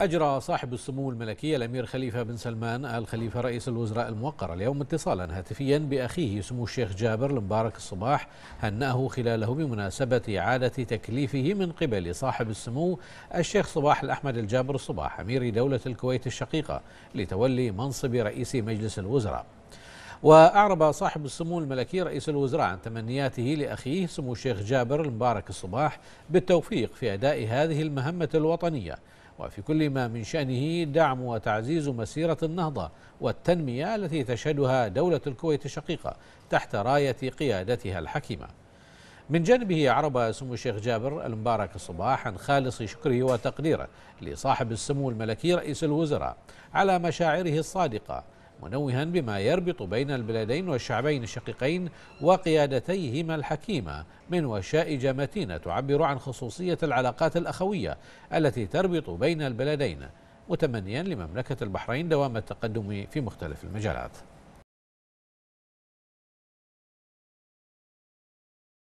أجرى صاحب السمو الملكي الأمير خليفة بن سلمان آل خليفة رئيس الوزراء الموقر اليوم اتصالا هاتفيا بأخيه سمو الشيخ جابر المبارك الصباح هنأه خلاله بمناسبة إعادة تكليفه من قبل صاحب السمو الشيخ صباح الأحمد الجابر الصباح أمير دولة الكويت الشقيقة لتولي منصب رئيس مجلس الوزراء وأعرب صاحب السمو الملكي رئيس الوزراء عن تمنياته لأخيه سمو الشيخ جابر المبارك الصباح بالتوفيق في أداء هذه المهمة الوطنية وفي كل ما من شأنه دعم وتعزيز مسيرة النهضة والتنمية التي تشهدها دولة الكويت الشقيقة تحت راية قيادتها الحكيمة من جانبه عرب سمو الشيخ جابر المبارك الصباح عن خالص شكره وتقديره لصاحب السمو الملكي رئيس الوزراء على مشاعره الصادقة منوها بما يربط بين البلدين والشعبين الشقيقين وقيادتيهما الحكيمة من وشائج متينة تعبر عن خصوصية العلاقات الأخوية التي تربط بين البلدين متمنيا لمملكة البحرين دوام التقدم في مختلف المجالات